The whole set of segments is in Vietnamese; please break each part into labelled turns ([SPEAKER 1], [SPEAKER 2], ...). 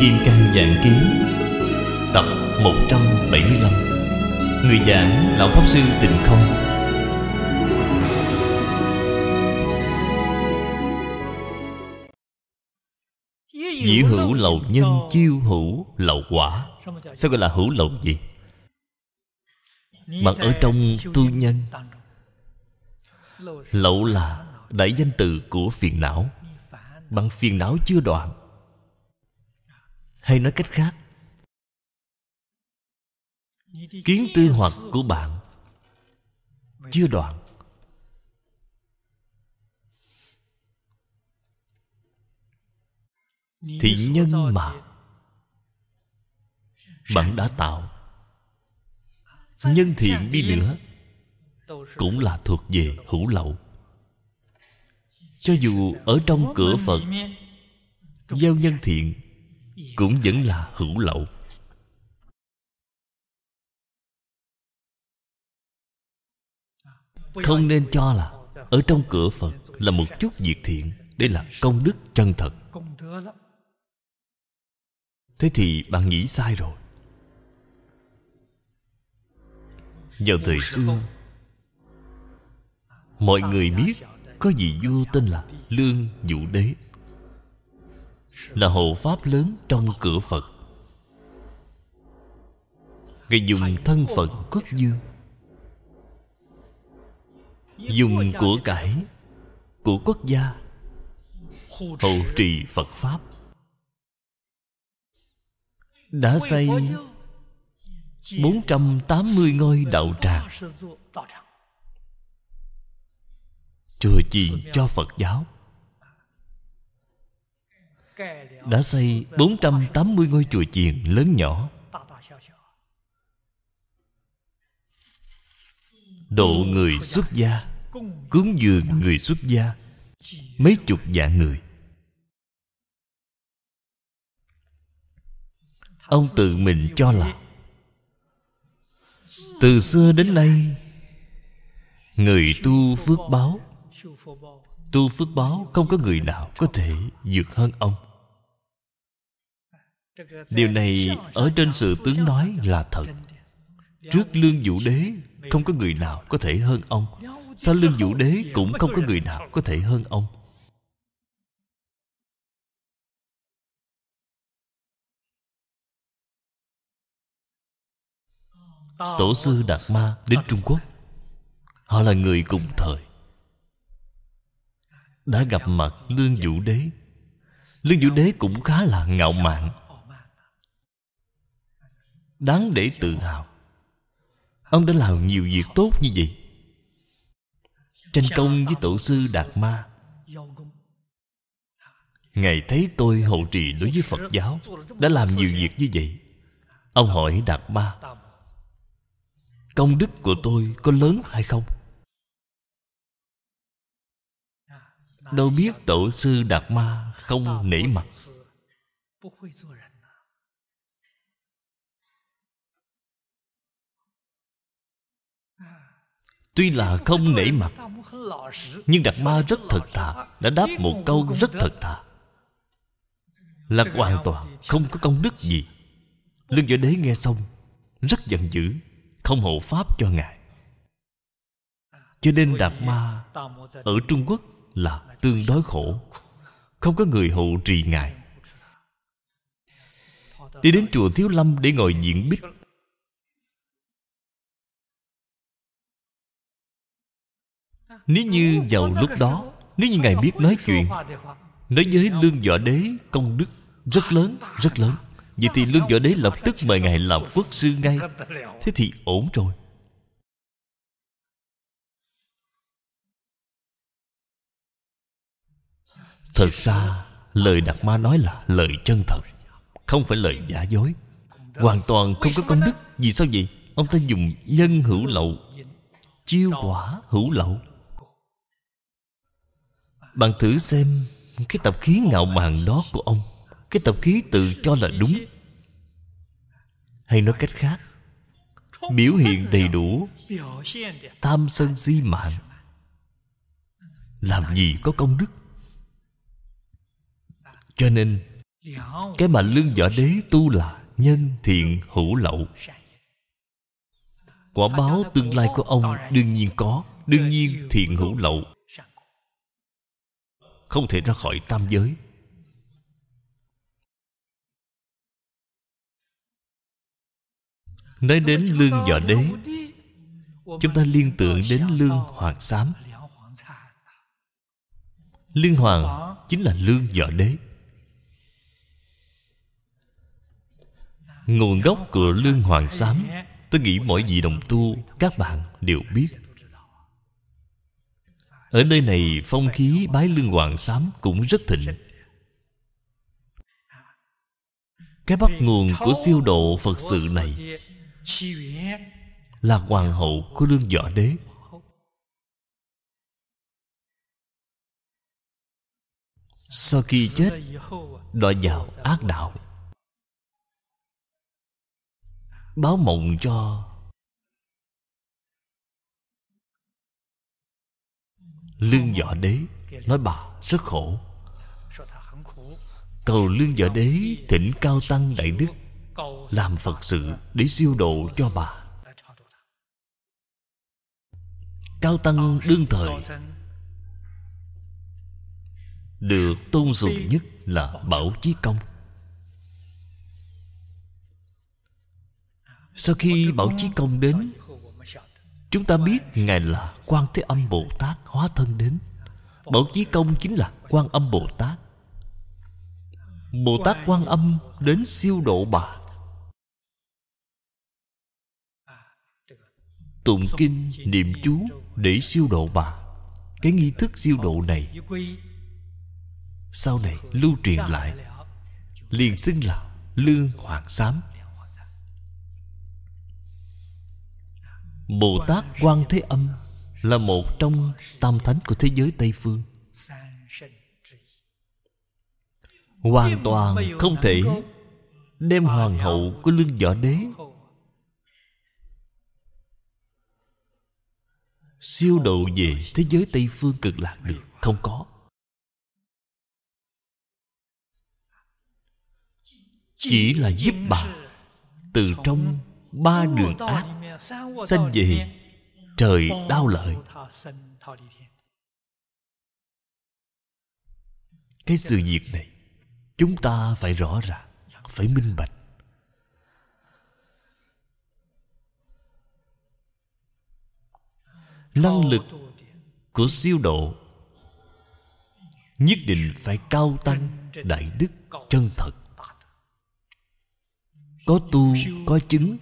[SPEAKER 1] Kim Cang Dạng Ký Tập 175 Người giảng Lão Pháp Sư Tịnh Không Dĩ hữu lậu nhân chiêu hữu lậu quả Sao gọi là hữu lậu gì? Mà ở trong tu nhân Lậu là đại danh từ của phiền não Bằng phiền não chưa đoạn hay nói cách khác kiến tư hoặc của bạn chưa đoạn thì nhân mà bạn đã tạo nhân thiện đi nữa cũng là thuộc về hữu lậu cho dù ở trong cửa phật gieo nhân thiện cũng vẫn là hữu lậu không nên cho là ở trong cửa phật là một chút việc thiện đây là công đức chân thật thế thì bạn nghĩ sai rồi vào thời xưa mọi người biết có vị vua tên là lương vũ đế là hộ pháp lớn trong cửa phật ngài dùng thân phận quốc dương dùng của cải của quốc gia hộ trì phật pháp đã xây 480 ngôi đạo tràng Chùa chỉ cho Phật giáo đã xây 480 ngôi chùa chiền lớn nhỏ độ người xuất gia cúng dường người xuất gia mấy chục vạn người ông tự mình cho là từ xưa đến nay người tu phước báo tu phước báo không có người nào có thể vượt hơn ông điều này ở trên sự tướng nói là thật trước lương vũ đế không có người nào có thể hơn ông sau lương vũ đế cũng không có người nào có thể hơn ông tổ sư đạt ma đến trung quốc họ là người cùng thời đã gặp mặt lương vũ đế lương vũ đế cũng khá là ngạo mạn đáng để tự hào ông đã làm nhiều việc tốt như vậy tranh công với tổ sư đạt ma ngài thấy tôi hộ trì đối với phật giáo đã làm nhiều việc như vậy ông hỏi đạt ma công đức của tôi có lớn hay không đâu biết tổ sư đạt ma không nể mặt Tuy là không nể mặt Nhưng Đạt Ma rất thật thà Đã đáp một câu rất thật thà Là hoàn toàn không có công đức gì Lương Võ Đế nghe xong Rất giận dữ Không hộ pháp cho ngài Cho nên Đạt Ma Ở Trung Quốc là tương đối khổ Không có người hộ trì ngài Đi đến chùa Thiếu Lâm để ngồi diện bích Nếu như vào lúc đó Nếu như Ngài biết nói chuyện Nói với Lương Võ Đế công đức rất lớn, rất lớn Vậy thì Lương Võ Đế lập tức mời Ngài làm quốc sư ngay Thế thì ổn rồi Thật ra lời Đạt Ma nói là lời chân thật Không phải lời giả dối Hoàn toàn không có công đức Vì sao vậy? Ông ta dùng nhân hữu lậu Chiêu quả hữu lậu bạn thử xem Cái tập khí ngạo mạn đó của ông Cái tập khí tự cho là đúng Hay nói cách khác Biểu hiện đầy đủ Tam sân si mạng Làm gì có công đức Cho nên Cái mà lương võ đế tu là Nhân thiện hữu lậu Quả báo tương lai của ông đương nhiên có Đương nhiên thiện hữu lậu không thể ra khỏi tam giới nói đến lương võ đế chúng ta liên tưởng đến lương hoàng xám lương hoàng chính là lương võ đế nguồn gốc của lương hoàng xám tôi nghĩ mọi vị đồng tu các bạn đều biết ở nơi này phong khí bái lương hoàng xám cũng rất thịnh Cái bắt nguồn của siêu độ Phật sự này Là hoàng hậu của lương võ đế Sau khi chết Đọa vào ác đạo Báo mộng cho Lương Võ Đế Nói bà rất khổ Cầu Lương Võ Đế Thỉnh Cao Tăng Đại Đức Làm Phật sự để siêu độ cho bà Cao Tăng đương thời Được tôn sùng nhất là Bảo Chí Công Sau khi Bảo Chí Công đến Chúng ta biết Ngài là quan Thế Âm Bồ Tát hóa thân đến Bảo Chí Công chính là quan Âm Bồ Tát Bồ Tát quan Âm đến siêu độ bà Tụng kinh, niệm chú để siêu độ bà Cái nghi thức siêu độ này Sau này lưu truyền lại Liền xưng là Lương Hoàng Sám Bồ Tát Quan Thế Âm Là một trong tam thánh của thế giới Tây Phương Hoàn toàn không thể Đem hoàng hậu của lương võ đế Siêu độ về thế giới Tây Phương cực lạc được Không có Chỉ là giúp bà Từ trong ba đường ác sanh về trời đau lợi cái sự việc này chúng ta phải rõ ràng dạ. phải minh bạch năng lực của siêu độ nhất định phải cao tăng đại đức chân thật có tu có chứng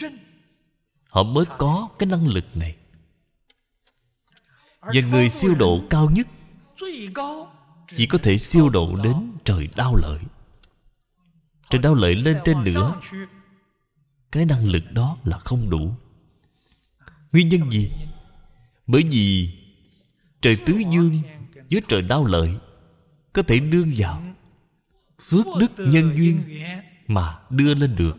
[SPEAKER 1] Họ mới có cái năng lực này Và người siêu độ cao nhất Chỉ có thể siêu độ đến trời đau lợi Trời đau lợi lên trên nữa Cái năng lực đó là không đủ Nguyên nhân gì? Bởi vì Trời tứ dương với trời đau lợi Có thể đương vào Phước đức nhân duyên Mà đưa lên được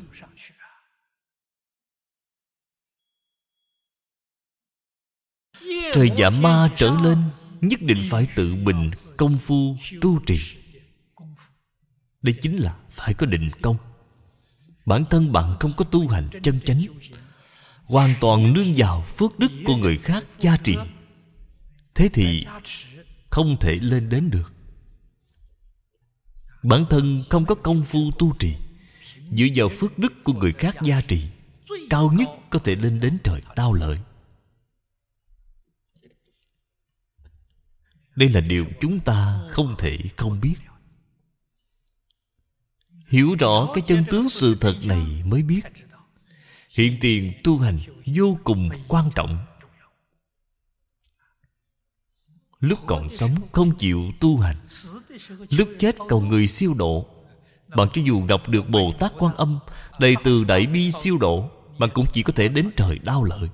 [SPEAKER 1] Trời giả ma trở lên Nhất định phải tự mình công phu tu trì Đây chính là phải có định công Bản thân bạn không có tu hành chân chánh Hoàn toàn nương vào phước đức của người khác gia trị Thế thì không thể lên đến được Bản thân không có công phu tu trì Dựa vào phước đức của người khác gia trị Cao nhất có thể lên đến trời tao lợi đây là điều chúng ta không thể không biết hiểu rõ cái chân tướng sự thật này mới biết hiện tiền tu hành vô cùng quan trọng lúc còn sống không chịu tu hành lúc chết cầu người siêu độ bạn cho dù gặp được bồ tát quan âm đầy từ đại bi siêu độ bạn cũng chỉ có thể đến trời đau lợi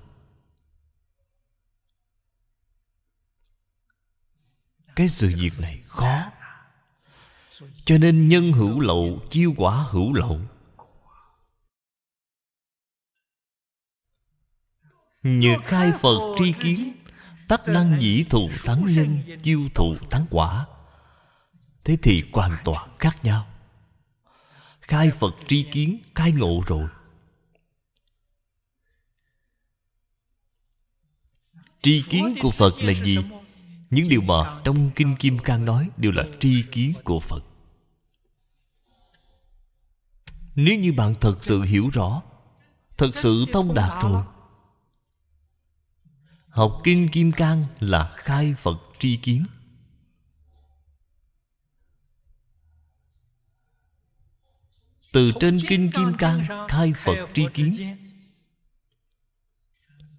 [SPEAKER 1] cái sự việc này khó cho nên nhân hữu lậu chiêu quả hữu lậu nhược khai phật tri kiến tắc năng dĩ thù thắng nhân chiêu thù thắng quả thế thì hoàn toàn khác nhau khai phật tri kiến khai ngộ rồi tri kiến của phật là gì những điều mà trong kinh kim cang nói đều là tri kiến của phật nếu như bạn thật sự hiểu rõ thật sự thông đạt rồi học kinh kim cang là khai phật tri kiến từ trên kinh kim cang khai phật tri kiến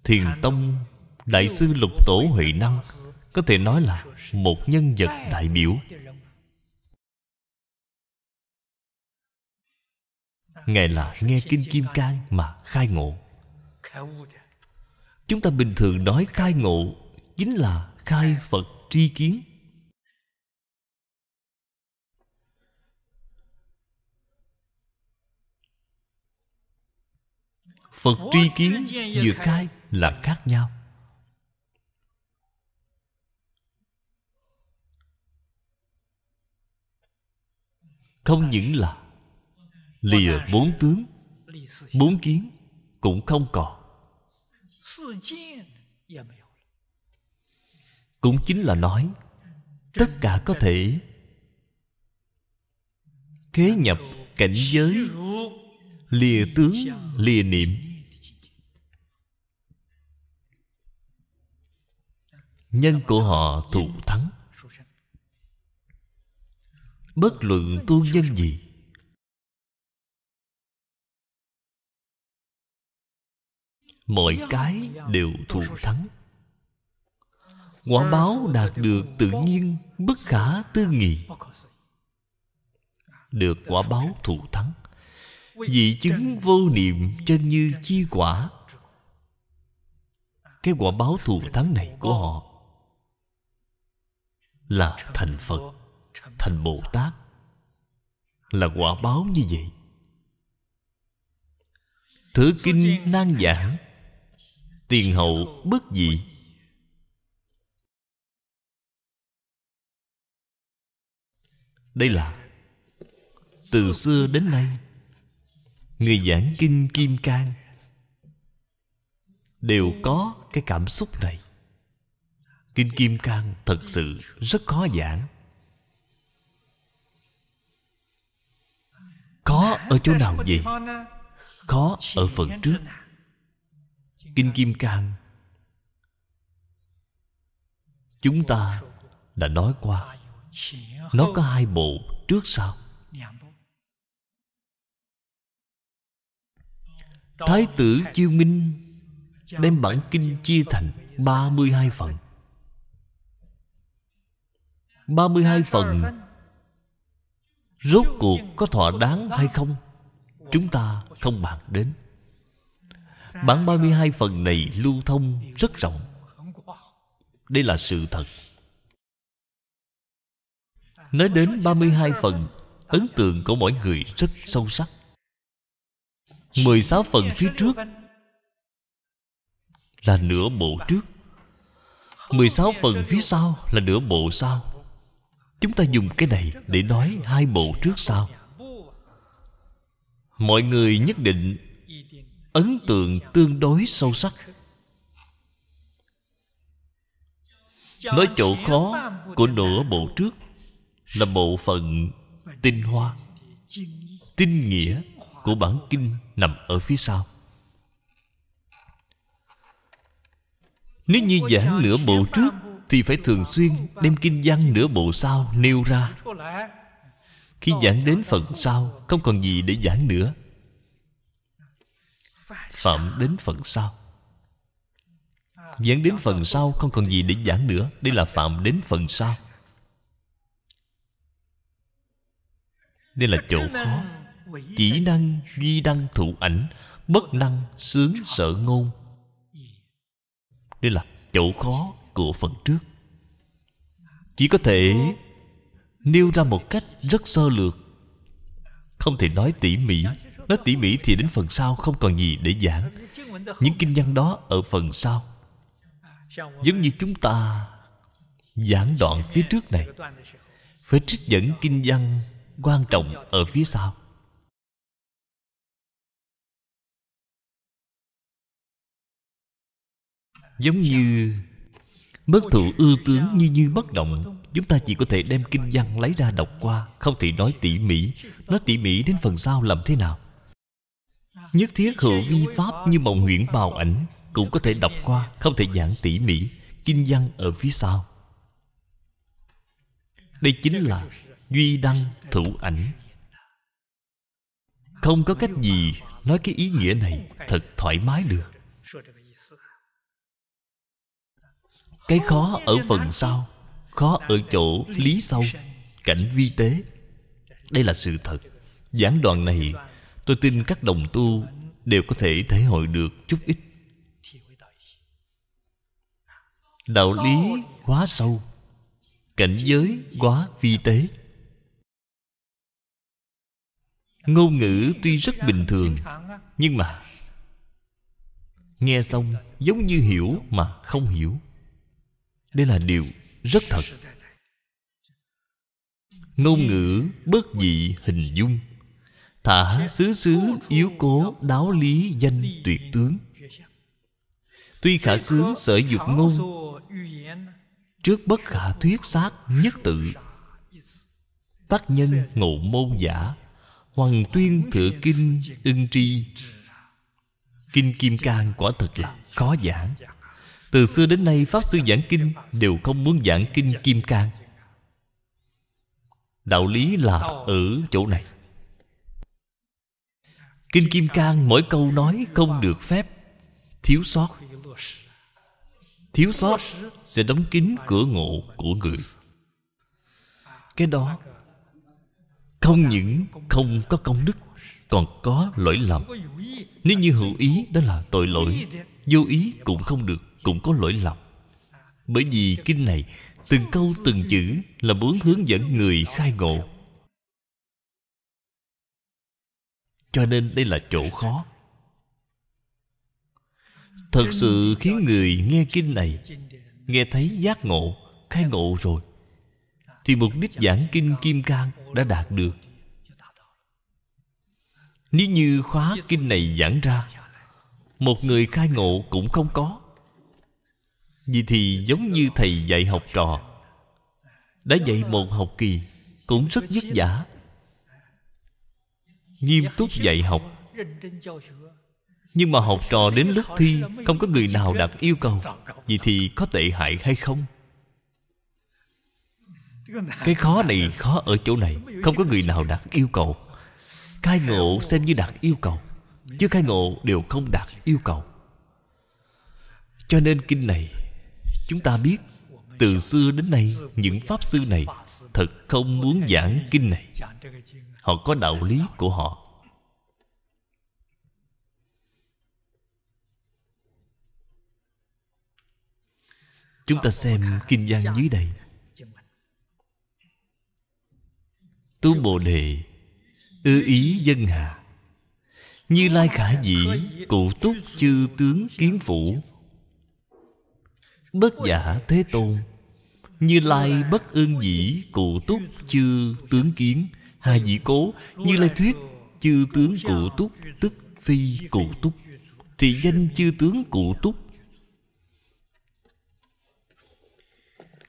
[SPEAKER 1] thiền tông đại sư lục tổ huệ năng có thể nói là một nhân vật đại biểu ngài là nghe kinh kim cang mà khai ngộ chúng ta bình thường nói khai ngộ chính là khai phật tri kiến phật tri kiến vừa khai là khác nhau Không những là Lìa bốn tướng Bốn kiến Cũng không còn Cũng chính là nói Tất cả có thể Kế nhập cảnh giới Lìa tướng Lìa niệm Nhân của họ thụ thắng bất luận tu nhân gì mọi cái đều thù thắng quả báo đạt được tự nhiên bất khả tư nghị được quả báo thù thắng vị chứng vô niệm chân như chi quả cái quả báo thù thắng này của họ là thành phật thành bồ tát là quả báo như vậy thứ kinh nan giảng tiền hậu bất dị đây là từ xưa đến nay người giảng kinh kim cang đều có cái cảm xúc này kinh kim cang thật sự rất khó giảng Khó ở chỗ nào vậy? Khó ở phần trước Kinh Kim Cang Chúng ta đã nói qua Nó có hai bộ trước sau Thái tử Chiêu Minh Đem bản kinh chia thành 32 phần 32 phần rốt cuộc có thỏa đáng hay không chúng ta không bàn đến bản 32 phần này lưu thông rất rộng đây là sự thật Nói đến 32 phần Ấn tượng của mỗi người rất sâu sắc 16 phần phía trước Là nửa bộ trước 16 phần phía sau là nửa bộ sau Chúng ta dùng cái này để nói hai bộ trước sau Mọi người nhất định ấn tượng tương đối sâu sắc Nói chỗ khó của nửa bộ trước Là bộ phận tinh hoa Tinh nghĩa của bản kinh nằm ở phía sau Nếu như giảng nửa bộ trước thì phải thường xuyên đem kinh văn nửa bộ sau nêu ra Khi giảng đến phần sau Không còn gì để giảng nữa Phạm đến phần sau Giảng đến phần sau không còn gì để giảng nữa Đây là phạm đến phần sau Đây là chỗ khó Chỉ năng duy đăng thụ ảnh Bất năng sướng sợ ngôn Đây là chỗ khó của phần trước chỉ có thể nêu ra một cách rất sơ lược không thể nói tỉ mỉ nói tỉ mỉ thì đến phần sau không còn gì để giảng những kinh văn đó ở phần sau giống như chúng ta giảng đoạn phía trước này phải trích dẫn kinh văn quan trọng ở phía sau giống như bất thủ ư tướng như như bất động Chúng ta chỉ có thể đem kinh văn lấy ra đọc qua Không thể nói tỉ mỉ Nói tỉ mỉ đến phần sau làm thế nào Nhất thiết hữu vi pháp như mộng huyễn bào ảnh Cũng có thể đọc qua Không thể giảng tỉ mỉ Kinh văn ở phía sau Đây chính là Duy đăng thủ ảnh Không có cách gì Nói cái ý nghĩa này Thật thoải mái được cái khó ở phần sau khó ở chỗ lý sâu cảnh vi tế đây là sự thật giảng đoạn này tôi tin các đồng tu đều có thể thể hội được chút ít đạo lý quá sâu cảnh giới quá vi tế ngôn ngữ tuy rất bình thường nhưng mà nghe xong giống như hiểu mà không hiểu đây là điều rất thật ngôn ngữ bất dị hình dung thả xứ xứ yếu cố đáo lý danh tuyệt tướng tuy khả xướng sở dục ngôn trước bất khả thuyết xác nhất tự tác nhân ngộ môn giả hoàng tuyên thượng kinh ưng tri kinh kim cang quả thật là khó giảng từ xưa đến nay Pháp Sư giảng kinh Đều không muốn giảng kinh Kim Cang Đạo lý là ở chỗ này Kinh Kim Cang mỗi câu nói không được phép Thiếu sót Thiếu sót sẽ đóng kín cửa ngộ của người Cái đó Không những không có công đức Còn có lỗi lầm Nếu như hữu ý đó là tội lỗi Vô ý cũng không được cũng có lỗi lầm bởi vì kinh này từng câu từng chữ là muốn hướng dẫn người khai ngộ cho nên đây là chỗ khó thật sự khiến người nghe kinh này nghe thấy giác ngộ khai ngộ rồi thì mục đích giảng kinh kim cang đã đạt được nếu như khóa kinh này giảng ra một người khai ngộ cũng không có vì thì giống như thầy dạy học trò Đã dạy một học kỳ Cũng rất vất vả Nghiêm túc dạy học Nhưng mà học trò đến lúc thi Không có người nào đạt yêu cầu vì thì có tệ hại hay không? Cái khó này khó ở chỗ này Không có người nào đạt yêu cầu Khai ngộ xem như đạt yêu cầu Chứ khai ngộ đều không đạt yêu cầu Cho nên kinh này chúng ta biết từ xưa đến nay những pháp sư này thật không muốn giảng kinh này họ có đạo lý của họ chúng ta xem kinh văn dưới đây tu bồ đề ư ý dân hà như lai khả dĩ cụ túc chư tướng kiến phủ bất giả thế tôn như lai bất ương dĩ cụ túc chư tướng kiến hà dĩ cố như lai thuyết chư tướng cụ túc tức phi cụ túc thì danh chư tướng cụ túc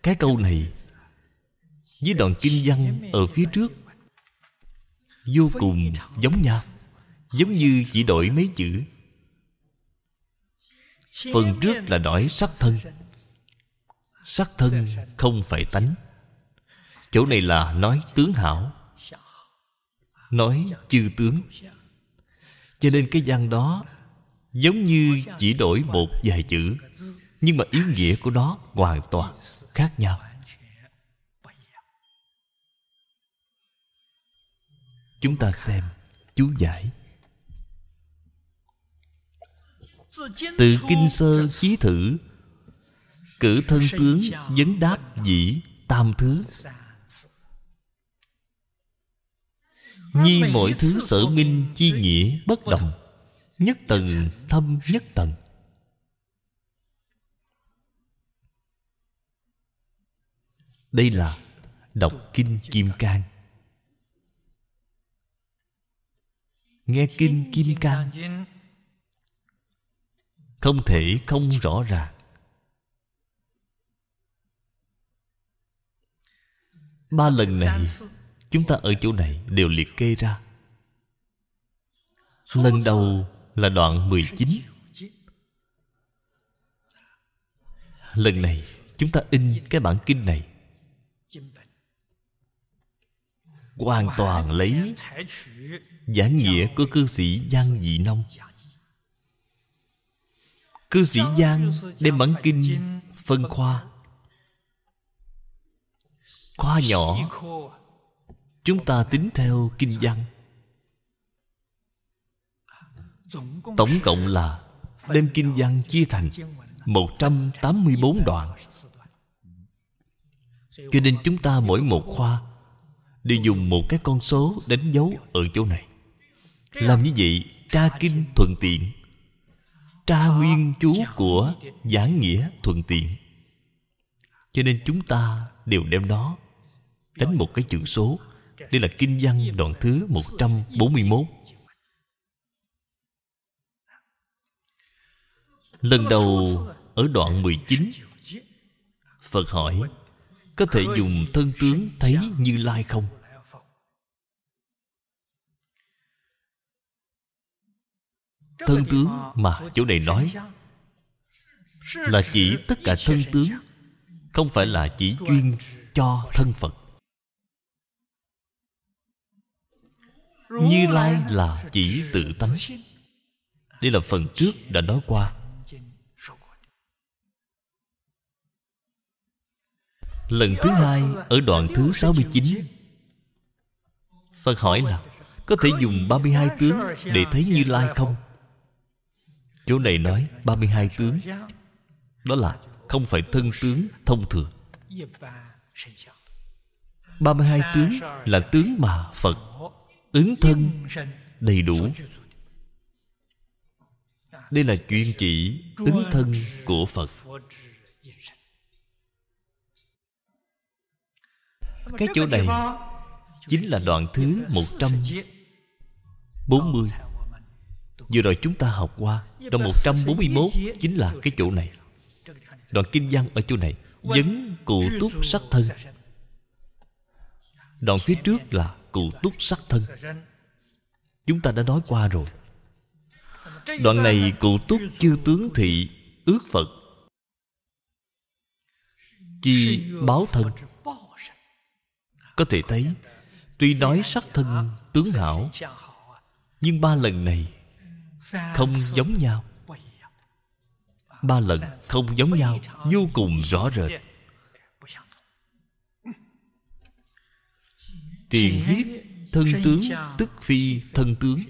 [SPEAKER 1] cái câu này với đoạn kinh văn ở phía trước vô cùng giống nhau giống như chỉ đổi mấy chữ phần trước là nói sắc thân sắc thân không phải tánh chỗ này là nói tướng hảo nói chư tướng cho nên cái văn đó giống như chỉ đổi một vài chữ nhưng mà ý nghĩa của nó hoàn toàn khác nhau chúng ta xem chú giải từ kinh sơ chí thử Cử thân tướng vấn đáp dĩ tam thứ Nhi mỗi thứ sở minh chi nghĩa bất đồng Nhất tầng thâm nhất tầng Đây là đọc kinh Kim Cang Nghe kinh Kim Cang Không thể không rõ ràng Ba lần này Chúng ta ở chỗ này đều liệt kê ra Lần đầu là đoạn 19 Lần này chúng ta in cái bản kinh này Hoàn toàn lấy Giảng nghĩa của cư sĩ Giang Dị Nông Cư sĩ Giang đem bản kinh phân khoa Khoa nhỏ Chúng ta tính theo kinh văn Tổng cộng là Đem kinh văn chia thành 184 đoạn Cho nên chúng ta mỗi một khoa Đều dùng một cái con số đánh dấu ở chỗ này Làm như vậy tra kinh thuận tiện Tra nguyên chú của giảng nghĩa thuận tiện Cho nên chúng ta đều đem nó đánh một cái chữ số đây là kinh văn đoạn thứ 141 Lần đầu ở đoạn 19 Phật hỏi Có thể dùng thân tướng thấy Như Lai không? Thân tướng mà chỗ này nói Là chỉ tất cả thân tướng Không phải là chỉ chuyên cho thân Phật Như Lai là chỉ tự tánh Đây là phần trước đã nói qua Lần thứ hai ở đoạn thứ 69 Phật hỏi là Có thể dùng 32 tướng để thấy Như Lai không? Chỗ này nói 32 tướng Đó là không phải thân tướng thông thường 32 tướng là tướng mà Phật ứng thân đầy đủ Đây là chuyên chỉ ứng thân của Phật Cái chỗ này Chính là đoạn thứ một trăm bốn mươi. Vừa rồi chúng ta học qua một trăm bốn mươi mốt chính là cái chỗ này Đoạn kinh văn ở chỗ này Vấn cụ túc sắc thân Đoạn phía trước là cụ túc sắc thân Chúng ta đã nói qua rồi Đoạn này cụ túc chư tướng thị ước Phật Chi báo thân Có thể thấy Tuy nói sắc thân tướng hảo Nhưng ba lần này Không giống nhau Ba lần không giống nhau Vô cùng rõ rệt Tiền viết Thân tướng tức phi thân tướng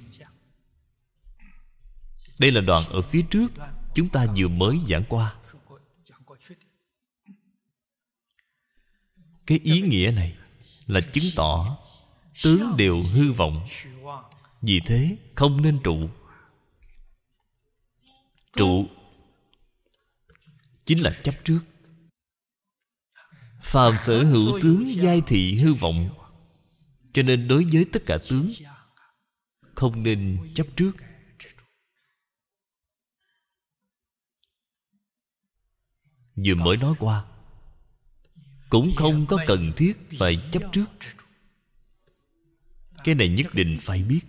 [SPEAKER 1] Đây là đoạn ở phía trước Chúng ta vừa mới giảng qua Cái ý nghĩa này Là chứng tỏ Tướng đều hư vọng Vì thế không nên trụ Trụ Chính là chấp trước Phàm sở hữu tướng giai thị hư vọng cho nên đối với tất cả tướng không nên chấp trước vừa mới nói qua cũng không có cần thiết phải chấp trước cái này nhất định phải biết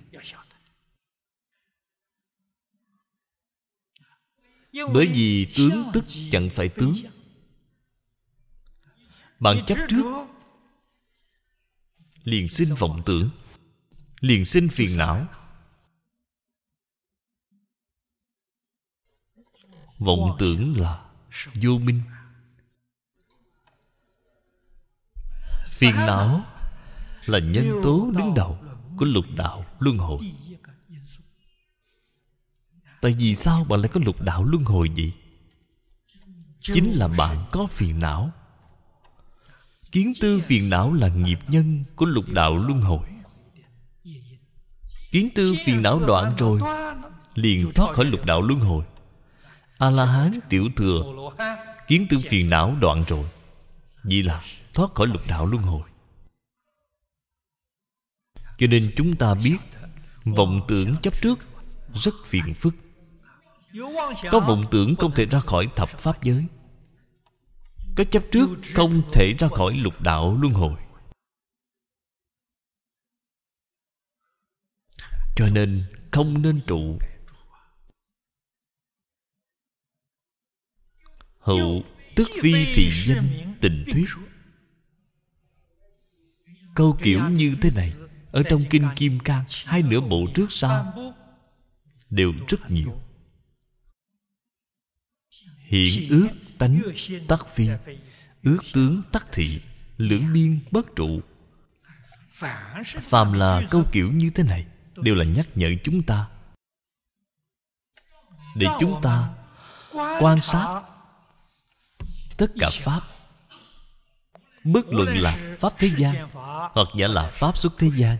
[SPEAKER 1] bởi vì tướng tức chẳng phải tướng bạn chấp trước liền sinh vọng tưởng liền sinh phiền não vọng tưởng là vô minh phiền não là nhân tố đứng đầu của lục đạo luân hồi tại vì sao bạn lại có lục đạo luân hồi vậy chính là bạn có phiền não Kiến tư phiền não là nghiệp nhân Của lục đạo luân hồi Kiến tư phiền não đoạn rồi Liền thoát khỏi lục đạo luân hồi A-la-hán tiểu thừa Kiến tư phiền não đoạn rồi Vậy là thoát khỏi lục đạo luân hồi Cho nên chúng ta biết Vọng tưởng chấp trước Rất phiền phức Có vọng tưởng không thể ra khỏi thập pháp giới có chấp trước không thể ra khỏi lục đạo luân hồi cho nên không nên trụ hậu tức phi thị danh tình thuyết câu kiểu như thế này ở trong kinh kim cang hai nửa bộ trước sau đều rất nhiều hiện ước tánh tắc phi ước tướng tắc thị lưỡng biên bất trụ phàm là câu kiểu như thế này đều là nhắc nhở chúng ta để chúng ta quan sát tất cả pháp bất luận là pháp thế gian hoặc giả là pháp xuất thế gian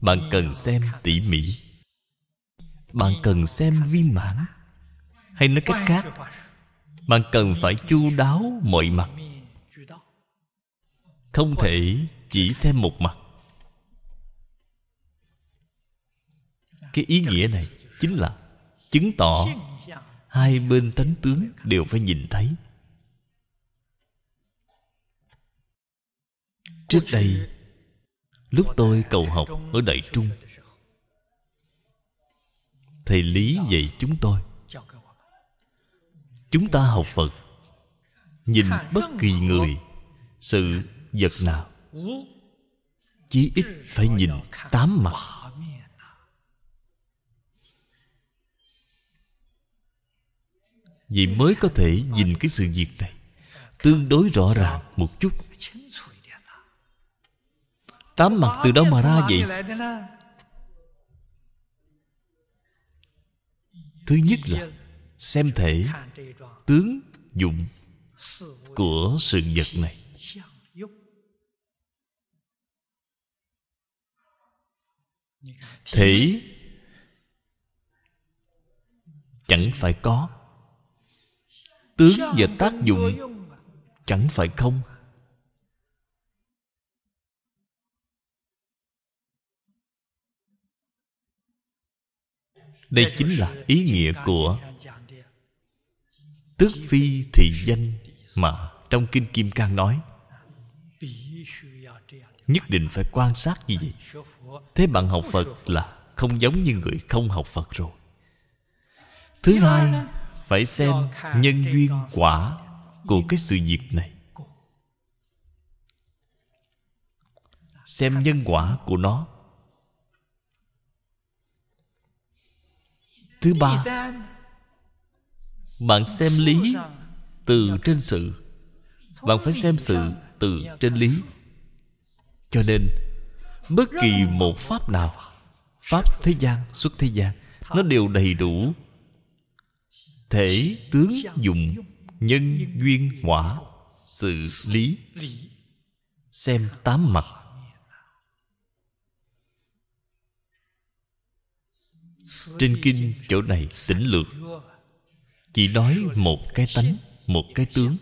[SPEAKER 1] bạn cần xem tỉ mỉ bạn cần xem viên mãn hay nói cách khác bạn cần phải chu đáo mọi mặt không thể chỉ xem một mặt cái ý nghĩa này chính là chứng tỏ hai bên tánh tướng đều phải nhìn thấy trước đây lúc tôi cầu học ở đại trung thầy lý dạy chúng tôi chúng ta học phật nhìn bất kỳ người sự vật nào chí ít phải nhìn tám mặt vì mới có thể nhìn cái sự việc này tương đối rõ ràng một chút tám mặt từ đâu mà ra vậy thứ nhất là xem thể tướng dụng của sự vật này thể chẳng phải có tướng và tác dụng chẳng phải không Đây chính là ý nghĩa của Tước phi thị danh Mà trong Kinh Kim Cang nói Nhất định phải quan sát như vậy Thế bạn học Phật là Không giống như người không học Phật rồi Thứ hai Phải xem nhân duyên quả Của cái sự việc này Xem nhân quả của nó Thứ ba Bạn xem lý từ trên sự Bạn phải xem sự từ trên lý Cho nên Bất kỳ một pháp nào Pháp thế gian, xuất thế gian Nó đều đầy đủ Thể, tướng, dụng Nhân, duyên, hỏa Sự, lý Xem tám mặt Trên kinh chỗ này tỉnh lược Chỉ nói một cái tánh Một cái tướng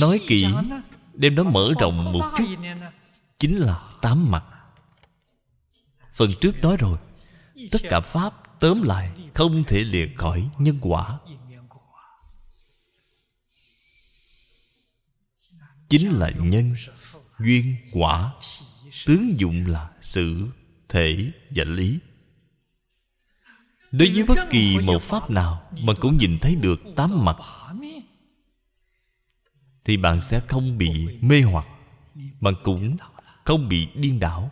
[SPEAKER 1] Nói kỹ Đem nó mở rộng một chút Chính là tám mặt Phần trước nói rồi Tất cả Pháp tóm lại Không thể lìa khỏi nhân quả Chính là nhân Duyên quả Tướng dụng là sự thể và lý đối với bất kỳ một pháp nào bạn cũng nhìn thấy được tám mặt thì bạn sẽ không bị mê hoặc bạn cũng không bị điên đảo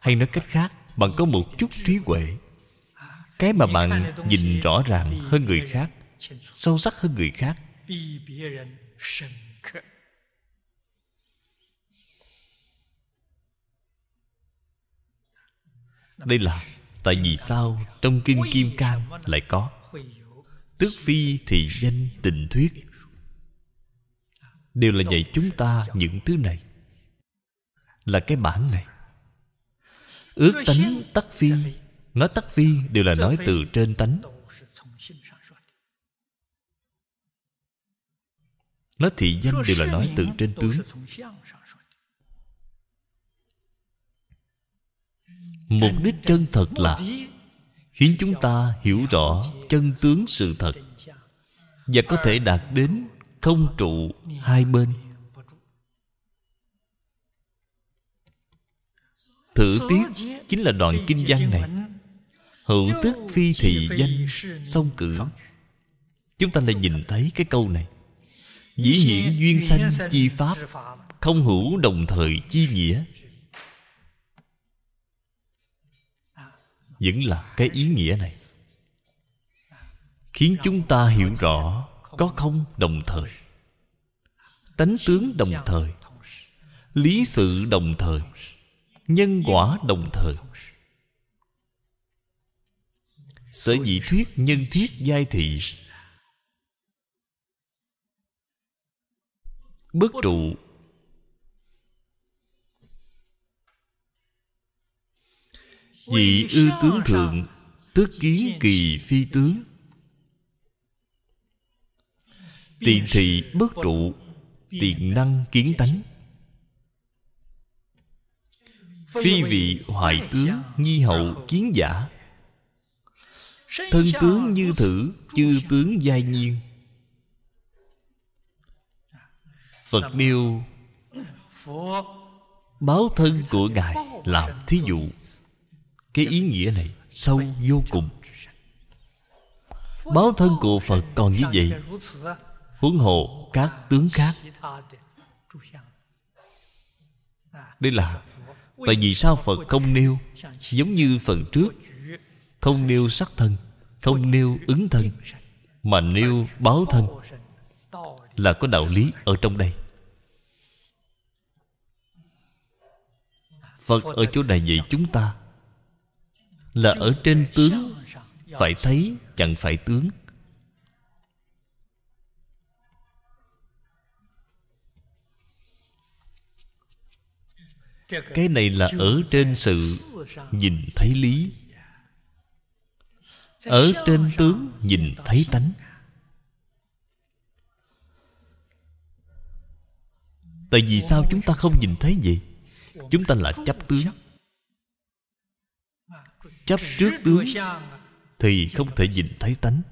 [SPEAKER 1] hay nói cách khác bạn có một chút trí huệ cái mà bạn nhìn rõ ràng hơn người khác sâu sắc hơn người khác Đây là Tại vì sao trong Kinh Kim Cang lại có Tước phi thị danh tình thuyết Đều là dạy chúng ta những thứ này Là cái bản này Ước tánh tắc phi Nói tắc phi đều là nói từ trên tánh Nói thị danh đều là nói từ trên tướng mục đích chân thật là khiến chúng ta hiểu rõ chân tướng sự thật và có thể đạt đến không trụ hai bên thử tiết chính là đoạn kinh văn này hữu tức phi thị danh song cử chúng ta lại nhìn thấy cái câu này dĩ hiển duyên sanh chi pháp không hữu đồng thời chi nghĩa vẫn là cái ý nghĩa này khiến chúng ta hiểu rõ có không đồng thời tánh tướng đồng thời lý sự đồng thời nhân quả đồng thời sở dĩ thuyết nhân thiết giai thị bất trụ Vị ư tướng thượng Tức kiến kỳ phi tướng Tiền thị bất trụ Tiền năng kiến tánh Phi vị hoại tướng Nhi hậu kiến giả Thân tướng như thử Chư tướng giai nhiên Phật nêu Báo thân của Ngài Làm thí dụ cái ý nghĩa này sâu vô cùng báo thân của phật còn như vậy huống hộ các tướng khác đây là tại vì sao phật không nêu giống như phần trước không nêu sắc thân không nêu ứng thân mà nêu báo thân là có đạo lý ở trong đây phật ở chỗ này dạy chúng ta là ở trên tướng phải thấy chẳng phải tướng cái này là ở trên sự nhìn thấy lý ở trên tướng nhìn thấy tánh tại vì sao chúng ta không nhìn thấy vậy chúng ta là chấp tướng chấp trước tướng thì không thể nhìn thấy tánh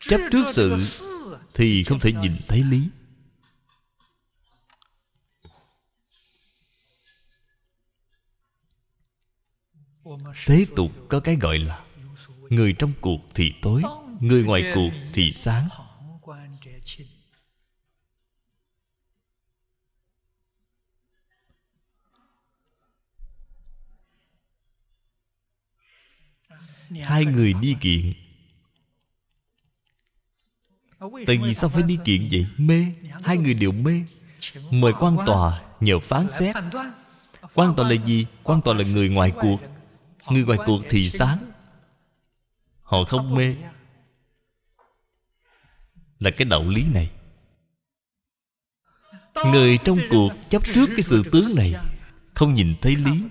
[SPEAKER 1] chấp trước sự thì không thể nhìn thấy lý thế tục có cái gọi là người trong cuộc thì tối người ngoài cuộc thì sáng hai người đi kiện tại vì sao phải đi kiện vậy mê hai người đều mê mời quan tòa nhờ phán xét quan tòa là gì quan tòa là người ngoài cuộc người ngoài cuộc thì sáng họ không mê là cái đạo lý này người trong cuộc chấp trước cái sự tướng này không nhìn thấy lý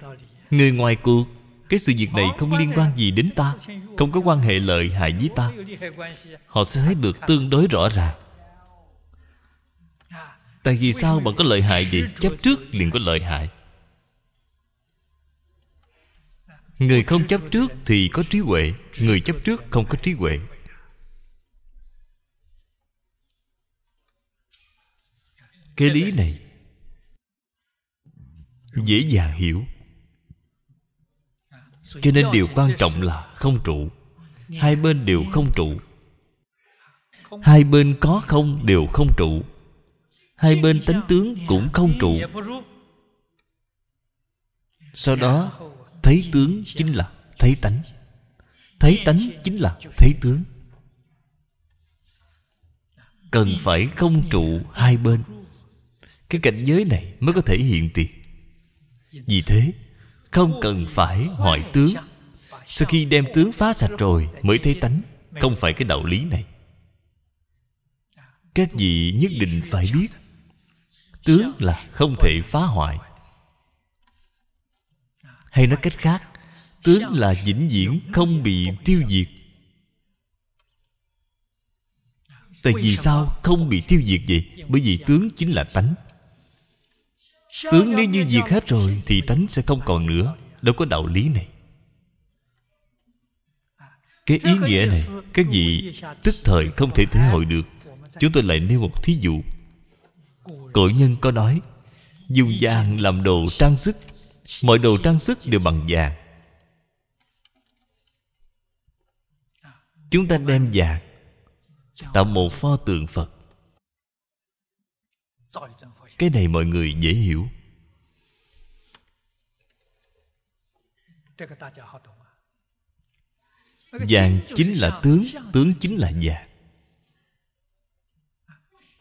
[SPEAKER 1] người ngoài cuộc cái sự việc này không liên quan gì đến ta Không có quan hệ lợi hại với ta Họ sẽ thấy được tương đối rõ ràng Tại vì sao bạn có lợi hại gì? Chấp trước liền có lợi hại Người không chấp trước thì có trí huệ Người chấp trước không có trí huệ Cái lý này Dễ dàng hiểu cho nên điều quan trọng là không trụ Hai bên đều không trụ Hai bên có không đều không trụ Hai bên tánh tướng cũng không trụ Sau đó Thấy tướng chính là thấy tánh Thấy tánh chính là thấy tướng Cần phải không trụ hai bên Cái cảnh giới này mới có thể hiện tiền Vì thế không cần phải hỏi tướng Sau khi đem tướng phá sạch rồi Mới thấy tánh Không phải cái đạo lý này Các vị nhất định phải biết Tướng là không thể phá hoại Hay nói cách khác Tướng là vĩnh viễn không bị tiêu diệt Tại vì sao không bị tiêu diệt vậy? Bởi vì tướng chính là tánh Tướng nếu như diệt hết rồi Thì tánh sẽ không còn nữa Đâu có đạo lý này Cái ý nghĩa này Các vị tức thời không thể thể hội được Chúng tôi lại nêu một thí dụ Cổ nhân có nói Dùng vàng làm đồ trang sức Mọi đồ trang sức đều bằng vàng Chúng ta đem vàng Tạo một pho tượng Phật cái này mọi người dễ hiểu
[SPEAKER 2] vàng chính là tướng tướng
[SPEAKER 1] chính là vàng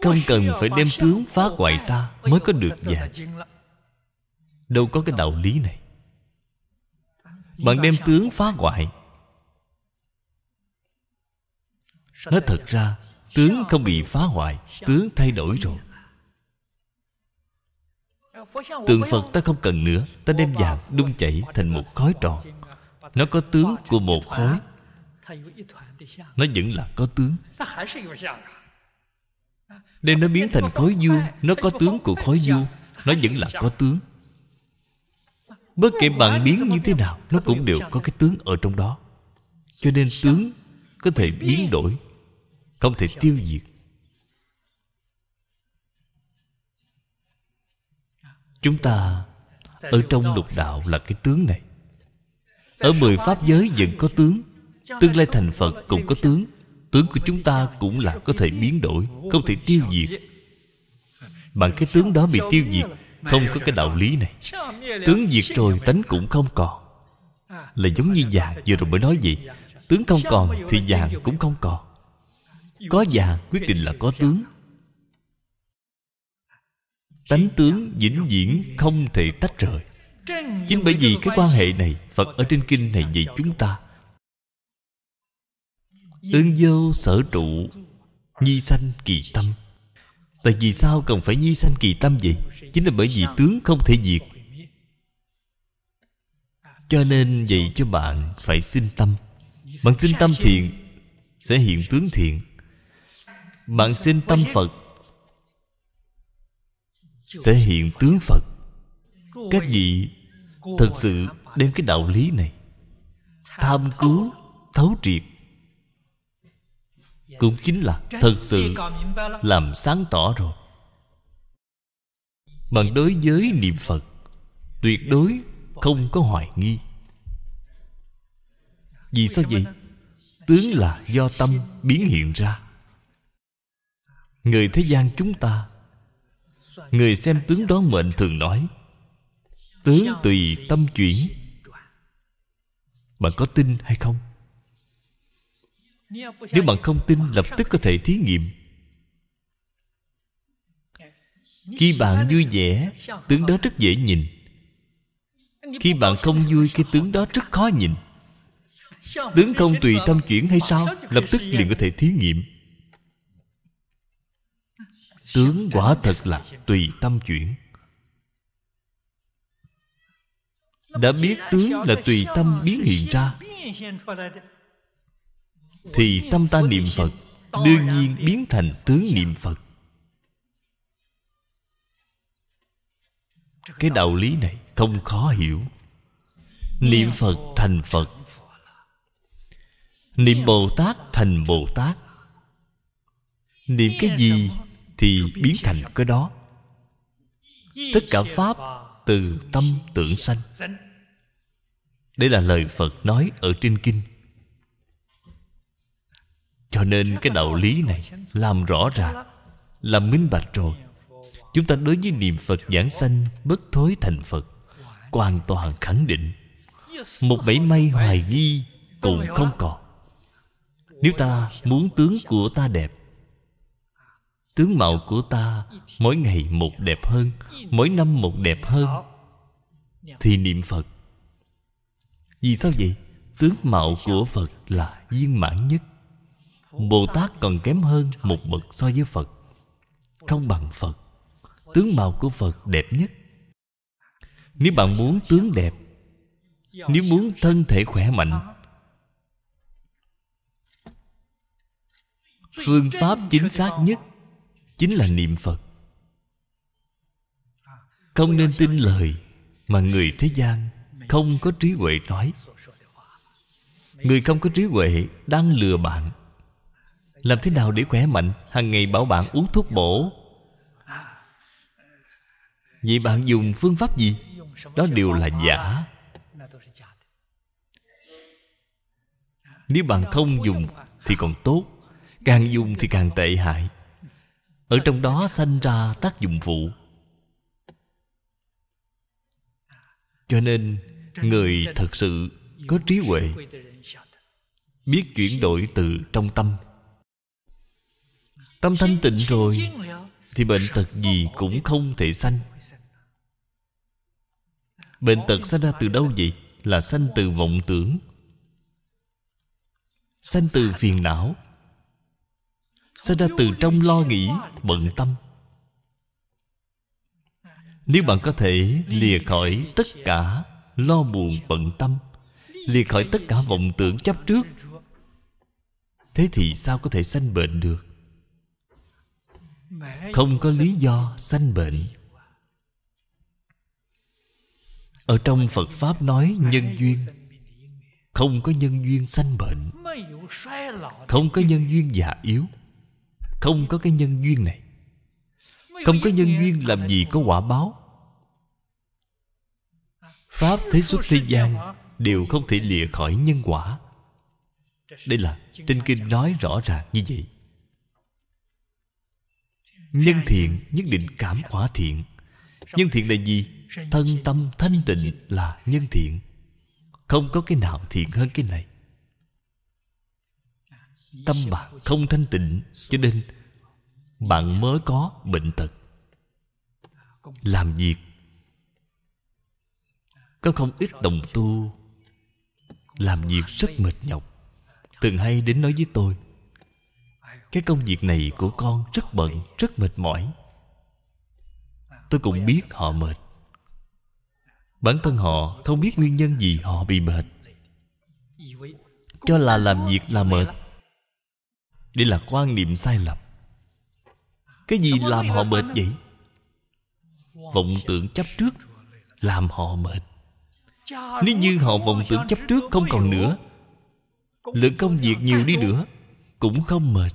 [SPEAKER 1] không cần phải đem tướng phá hoại ta mới có được vàng đâu có cái đạo lý này bạn đem tướng phá hoại nói thật ra tướng không bị phá hoại tướng thay đổi rồi Tượng Phật ta không cần nữa Ta đem vào đun chảy thành một khói tròn Nó có tướng của một khói Nó vẫn là có tướng Đem nó biến thành khói vuông Nó có tướng của khói vuông Nó vẫn là có tướng Bất kể bạn biến như thế nào Nó cũng đều có cái tướng ở trong đó Cho nên tướng có thể biến đổi Không thể tiêu diệt Chúng ta Ở trong lục đạo là cái tướng này Ở mười pháp giới vẫn có tướng Tương lai thành Phật cũng có tướng Tướng của chúng ta cũng là có thể biến đổi Không thể tiêu diệt Bằng cái tướng đó bị tiêu diệt Không có cái đạo lý này Tướng diệt rồi tánh cũng không còn Là giống như vàng vừa rồi mới nói gì Tướng không còn thì vàng cũng không còn Có vàng quyết định là có tướng tánh tướng vĩnh viễn không thể tách rời chính bởi vì cái quan hệ này phật ở trên kinh này dạy chúng ta ương vô sở trụ nhi sanh kỳ tâm tại vì sao cần phải nhi sanh kỳ tâm vậy chính là bởi vì tướng không thể diệt cho nên dạy cho bạn phải sinh tâm Bạn sinh tâm thiện Sẽ hiện tướng thiện Bạn sinh tâm Phật sẽ hiện tướng phật các vị thật sự đem cái đạo lý này tham cứu thấu triệt cũng chính là thật sự làm sáng tỏ rồi bằng đối với niệm phật tuyệt đối không có hoài nghi vì sao vậy tướng là do tâm biến hiện ra người thế gian chúng ta người xem tướng đó mệnh thường nói tướng tùy tâm chuyển bạn có tin hay không nếu bạn không tin lập tức có thể thí nghiệm khi bạn vui vẻ tướng đó rất dễ nhìn khi bạn không vui cái tướng đó rất khó nhìn tướng không tùy tâm chuyển hay sao lập tức liền có thể thí nghiệm tướng quả thật là tùy tâm chuyển đã biết tướng là tùy tâm biến hiện ra thì tâm ta niệm phật đương nhiên biến thành tướng niệm phật cái đạo lý này không khó hiểu niệm phật thành phật niệm bồ tát thành bồ tát niệm cái gì thì biến thành cái đó tất cả pháp từ tâm tưởng sanh đây là lời phật nói ở trên kinh cho nên cái đạo lý này làm rõ ràng làm minh bạch rồi chúng ta đối với niệm phật giảng sanh bất thối thành phật hoàn toàn khẳng định một mảy may hoài nghi cũng không còn nếu ta muốn tướng của ta đẹp tướng mạo của ta mỗi ngày một đẹp hơn mỗi năm một đẹp hơn thì niệm phật vì sao vậy tướng mạo của phật là viên mãn nhất bồ tát còn kém hơn một bậc so với phật không bằng phật tướng mạo của phật đẹp nhất nếu bạn muốn tướng đẹp nếu muốn thân thể khỏe mạnh phương pháp chính xác nhất chính là niệm phật không nên tin lời mà người thế gian không có trí huệ nói người không có trí huệ đang lừa bạn làm thế nào để khỏe mạnh hàng ngày bảo bạn uống thuốc bổ vậy bạn dùng phương pháp gì đó đều là giả nếu bạn không dùng thì còn tốt càng dùng thì càng tệ hại ở trong đó sanh ra tác dụng phụ Cho nên Người thật sự có trí huệ Biết chuyển đổi từ trong tâm Tâm thanh tịnh rồi Thì bệnh tật gì cũng không thể sanh Bệnh tật sanh ra từ đâu vậy? Là sanh từ vọng tưởng Sanh từ phiền não sẽ ra từ trong lo nghĩ bận tâm nếu bạn có thể lìa khỏi tất cả lo buồn bận tâm lìa khỏi tất cả vọng tưởng chấp trước thế thì sao có thể sanh bệnh được không có lý do sanh bệnh ở trong phật pháp nói nhân duyên không có nhân duyên sanh bệnh không có nhân duyên già yếu không có cái nhân duyên này Không có nhân duyên làm gì có quả báo Pháp thế xuất thế gian Đều không thể lìa khỏi nhân quả Đây là Trên kinh nói rõ ràng như vậy Nhân thiện nhất định cảm quả thiện Nhân thiện là gì? Thân tâm thanh tịnh là nhân thiện Không có cái nào thiện hơn cái này tâm bạn không thanh tịnh cho nên bạn mới có bệnh tật làm việc có không ít đồng tu làm việc rất mệt nhọc từng hay đến nói với tôi cái công việc này của con rất bận rất mệt mỏi tôi cũng biết họ mệt bản thân họ không biết nguyên nhân gì họ bị mệt cho là làm việc là mệt đây là quan niệm sai lầm Cái gì làm họ mệt vậy? Vọng tưởng chấp trước Làm họ mệt Nếu như họ vọng tưởng chấp trước không còn nữa Lượng công việc nhiều đi nữa Cũng không mệt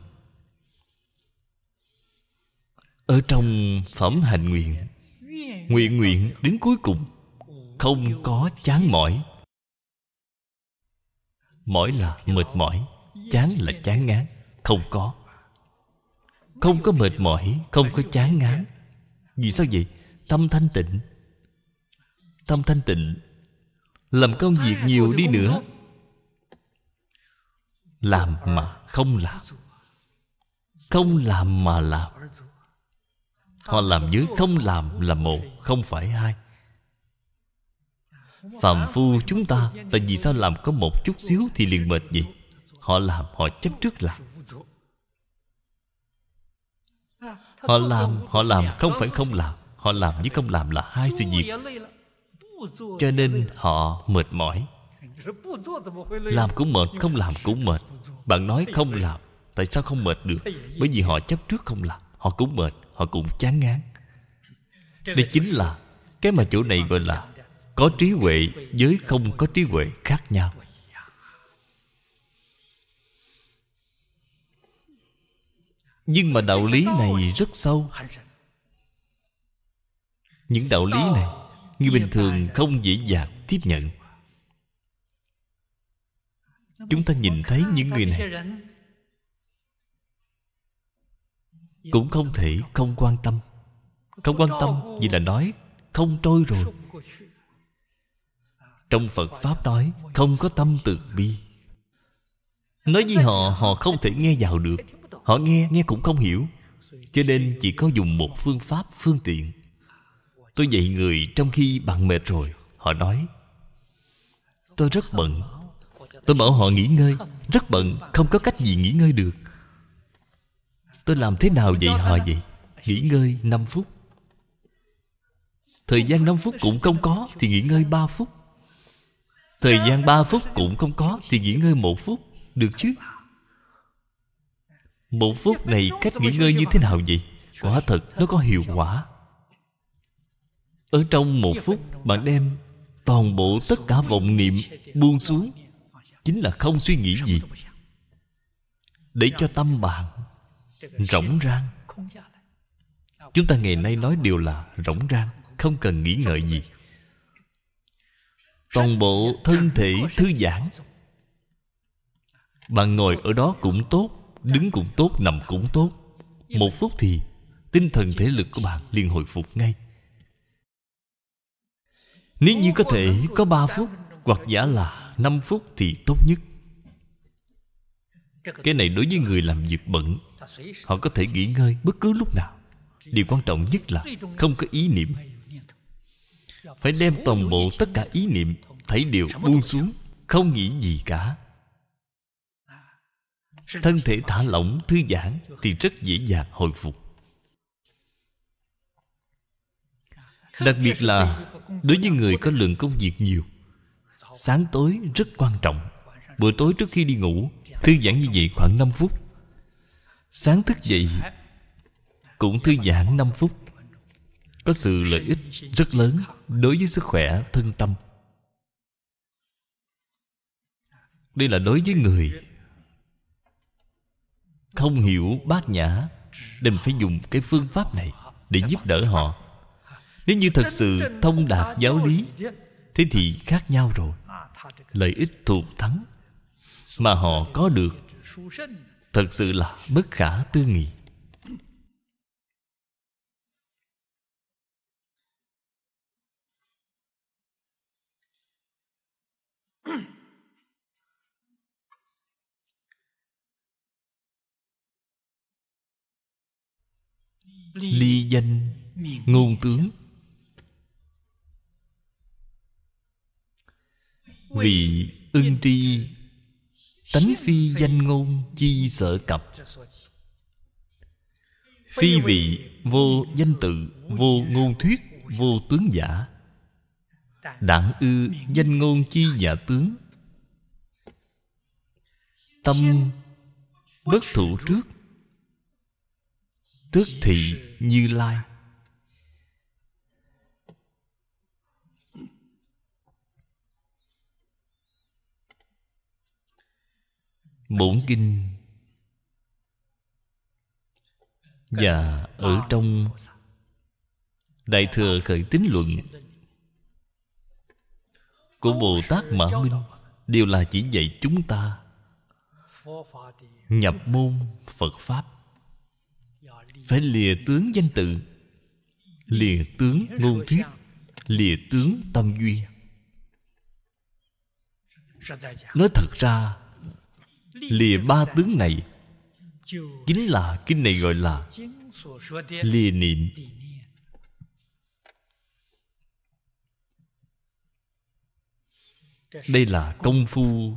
[SPEAKER 1] Ở trong phẩm hành nguyện Nguyện nguyện đến cuối cùng Không có chán mỏi Mỏi là mệt mỏi Chán là chán ngán không có Không có mệt mỏi Không có chán ngán Vì sao vậy? Tâm thanh tịnh Tâm thanh tịnh Làm công việc nhiều đi nữa Làm mà không làm Không làm mà làm Họ làm dưới không làm là một Không phải hai phàm phu chúng ta Tại vì sao làm có một chút xíu Thì liền mệt gì Họ làm họ chấp trước làm Họ làm, họ làm không phải không làm Họ làm với không làm là hai sự việc Cho nên họ mệt mỏi Làm cũng mệt, không làm cũng mệt Bạn nói không làm Tại sao không mệt được Bởi vì họ chấp trước không làm Họ cũng mệt, họ cũng chán ngán Đây chính là Cái mà chỗ này gọi là Có trí huệ với không có trí huệ khác nhau nhưng mà đạo lý này rất sâu những đạo lý này như bình thường không dễ dàng tiếp nhận chúng ta nhìn thấy những người này cũng không thể không quan tâm không quan tâm vì là nói không trôi rồi trong phật pháp nói không có tâm từ bi nói với họ họ không thể nghe vào được họ nghe nghe cũng không hiểu cho nên chỉ có dùng một phương pháp phương tiện tôi dạy người trong khi bạn mệt rồi họ nói tôi rất bận tôi bảo họ nghỉ ngơi rất bận không có cách gì nghỉ ngơi được tôi làm thế nào vậy họ vậy nghỉ ngơi 5 phút thời gian 5 phút cũng không có thì nghỉ ngơi 3 phút thời gian 3 phút cũng không có thì nghỉ ngơi một phút được chứ một phút này cách nghỉ ngơi như thế nào vậy Quả thật nó có hiệu quả Ở trong một phút Bạn đem toàn bộ tất cả vọng niệm Buông xuống Chính là không suy nghĩ gì Để cho tâm bạn Rỗng rang Chúng ta ngày nay nói điều là rỗng rang Không cần nghĩ ngợi gì Toàn bộ thân thể thư giãn Bạn ngồi ở đó cũng tốt Đứng cũng tốt nằm cũng tốt Một phút thì Tinh thần thể lực của bạn liền hồi phục ngay Nếu như có thể có 3 phút Hoặc giả là 5 phút thì tốt nhất Cái này đối với người làm việc bận Họ có thể nghỉ ngơi bất cứ lúc nào Điều quan trọng nhất là Không có ý niệm Phải đem toàn bộ tất cả ý niệm Thấy điều buông xuống Không nghĩ gì cả thân thể thả lỏng thư giãn thì rất dễ dàng hồi phục đặc biệt là đối với người có lượng công việc nhiều sáng tối rất quan trọng buổi tối trước khi đi ngủ thư giãn như vậy khoảng 5 phút sáng thức dậy cũng thư giãn 5 phút có sự lợi ích rất lớn đối với sức khỏe thân tâm đây là đối với người không hiểu bát nhã đành phải dùng cái phương pháp này để giúp đỡ họ nếu như thật sự thông đạt giáo lý thế thì khác nhau rồi lợi ích thuộc thắng mà họ có được thật sự là bất khả tư nghị ly danh ngôn tướng vị ưng tri tánh phi danh ngôn chi sợ cập phi vị vô danh tự vô ngôn thuyết vô tướng giả đảng ư danh ngôn chi giả tướng tâm bất thủ trước tức thị như lai bổn kinh và ở trong đại thừa khởi tín luận của bồ tát mã minh đều là chỉ dạy chúng ta nhập môn phật pháp phải lìa tướng danh tự lìa tướng ngôn thuyết lìa tướng tâm duy nói thật ra lìa ba tướng này chính là kinh này gọi là lìa niệm đây là công phu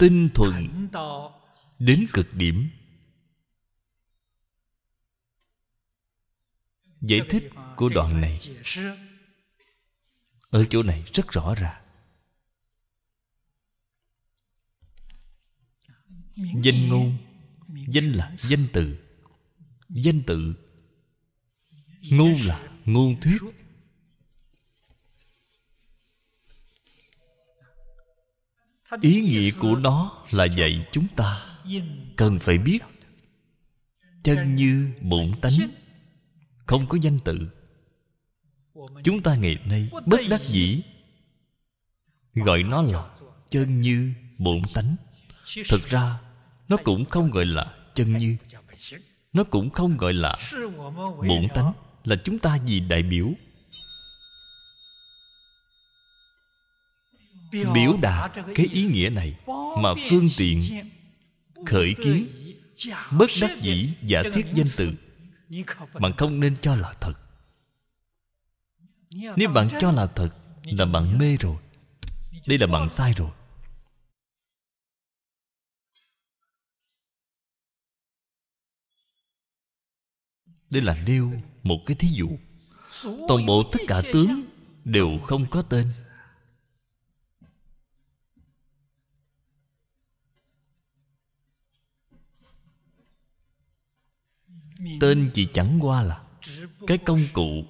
[SPEAKER 1] tinh thuần đến cực điểm giải thích của đoạn này ở chỗ này rất rõ ràng danh ngôn danh là danh từ danh tự ngôn là ngôn thuyết ý nghĩa của nó là dạy chúng ta cần phải biết chân như bổn tánh không có danh tự chúng ta ngày nay bất đắc dĩ gọi nó là chân như bổn tánh thực ra nó cũng không gọi là chân như nó cũng không gọi là bổn tánh là chúng ta vì đại biểu biểu đạt cái ý nghĩa này mà phương tiện khởi kiến bất đắc dĩ giả thiết danh tự bạn không nên cho là thật nếu bạn cho là thật là bạn mê rồi đây là bạn sai rồi đây là nêu một cái thí dụ toàn bộ tất cả tướng đều không có tên tên chỉ chẳng qua là cái công cụ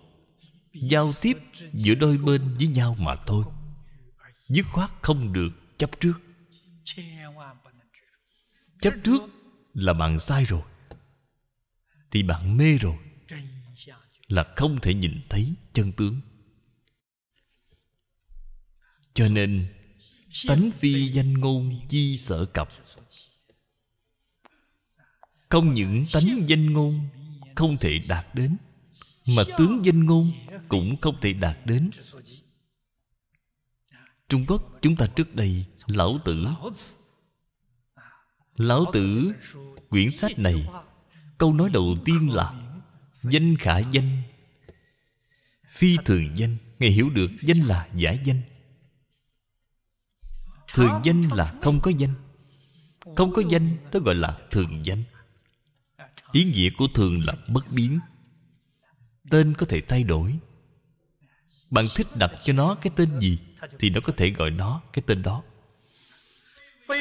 [SPEAKER 1] giao tiếp giữa đôi bên với nhau mà thôi dứt khoát không được chấp trước chấp trước là bạn sai rồi thì bạn mê rồi là không thể nhìn thấy chân tướng cho nên tánh phi danh ngôn chi sở cập không những tánh danh ngôn không thể đạt đến mà tướng danh ngôn cũng không thể đạt đến trung quốc chúng ta trước đây lão tử lão tử quyển sách này câu nói đầu tiên là danh khả danh phi thường danh nghe hiểu được danh là giả danh thường danh là không có danh không có danh đó gọi là thường danh ý nghĩa của thường là bất biến tên có thể thay đổi bạn thích đặt cho nó cái tên gì thì nó có thể gọi nó cái tên đó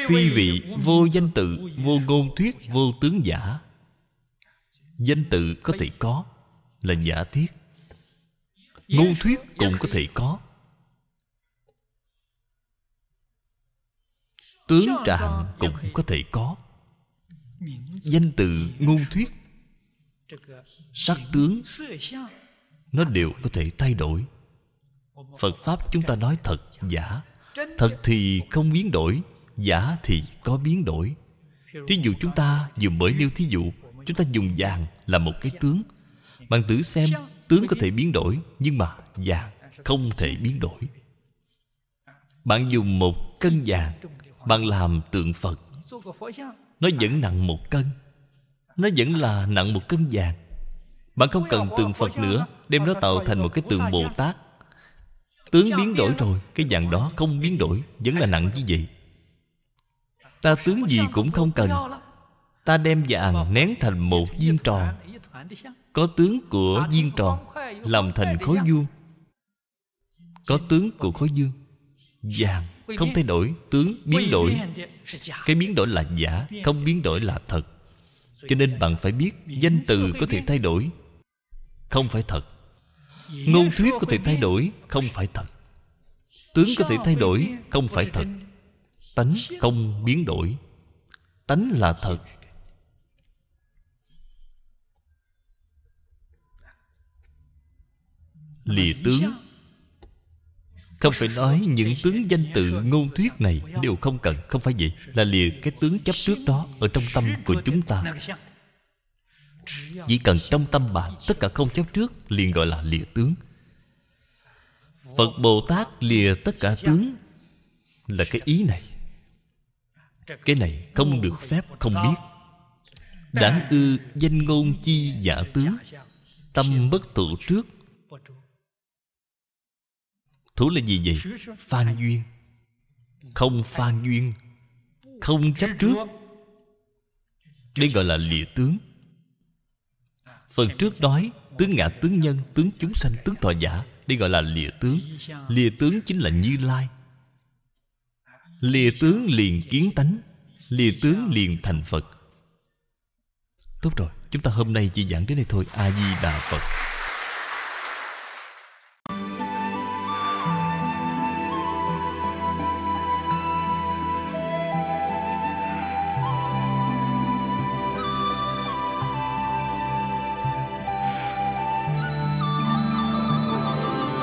[SPEAKER 1] phi vị vô danh tự vô ngôn thuyết vô tướng giả danh tự có thể có là giả thiết ngôn thuyết cũng có thể có tướng trạng cũng có thể có danh từ ngôn thuyết sắc tướng nó đều có thể thay đổi phật pháp chúng ta nói thật giả thật thì không biến đổi giả thì có biến đổi thí dụ chúng ta vừa mới nêu thí dụ chúng ta dùng vàng là một cái tướng bạn thử xem tướng có thể biến đổi nhưng mà vàng không thể biến đổi bạn dùng một cân vàng bạn làm tượng phật nó vẫn nặng một cân Nó vẫn là nặng một cân vàng Bạn không cần tượng Phật nữa Đem nó tạo thành một cái tượng Bồ Tát Tướng biến đổi rồi Cái dạng đó không biến đổi Vẫn là nặng như vậy Ta tướng gì cũng không cần Ta đem vàng nén thành một viên tròn Có tướng của viên tròn Làm thành khối vuông Có tướng của khối vuông Vàng không thay đổi Tướng biến đổi Cái biến đổi là giả Không biến đổi là thật Cho nên bạn phải biết Danh từ có thể thay đổi Không phải thật Ngôn thuyết có thể thay đổi Không phải thật Tướng có thể thay đổi Không phải thật Tánh không biến đổi Tánh là thật Lìa tướng không phải nói những tướng danh tự ngôn thuyết này Đều không cần Không phải vậy Là lìa cái tướng chấp trước đó Ở trong tâm của chúng ta Chỉ cần trong tâm bạn Tất cả không chấp trước Liền gọi là lìa tướng Phật Bồ Tát lìa tất cả tướng Là cái ý này Cái này không được phép không biết Đáng ư danh ngôn chi giả tướng Tâm bất tự trước thủ là gì vậy? Phan duyên Không phan duyên Không chấp trước Đây gọi là lìa tướng Phần trước nói Tướng ngã tướng nhân Tướng chúng sanh tướng thọ giả Đây gọi là lìa tướng Lìa tướng chính là Như Lai Lìa tướng liền kiến tánh Lìa tướng liền thành Phật Tốt rồi Chúng ta hôm nay chỉ giảng đến đây thôi A-di-đà Phật